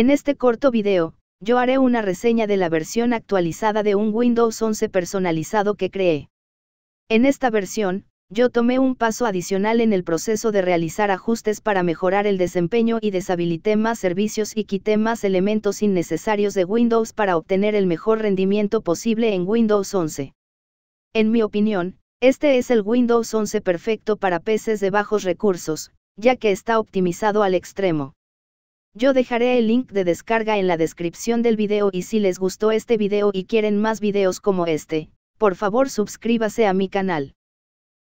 En este corto video, yo haré una reseña de la versión actualizada de un Windows 11 personalizado que creé. En esta versión, yo tomé un paso adicional en el proceso de realizar ajustes para mejorar el desempeño y deshabilité más servicios y quité más elementos innecesarios de Windows para obtener el mejor rendimiento posible en Windows 11. En mi opinión, este es el Windows 11 perfecto para PCs de bajos recursos, ya que está optimizado al extremo. Yo dejaré el link de descarga en la descripción del video y si les gustó este video y quieren más videos como este, por favor suscríbase a mi canal.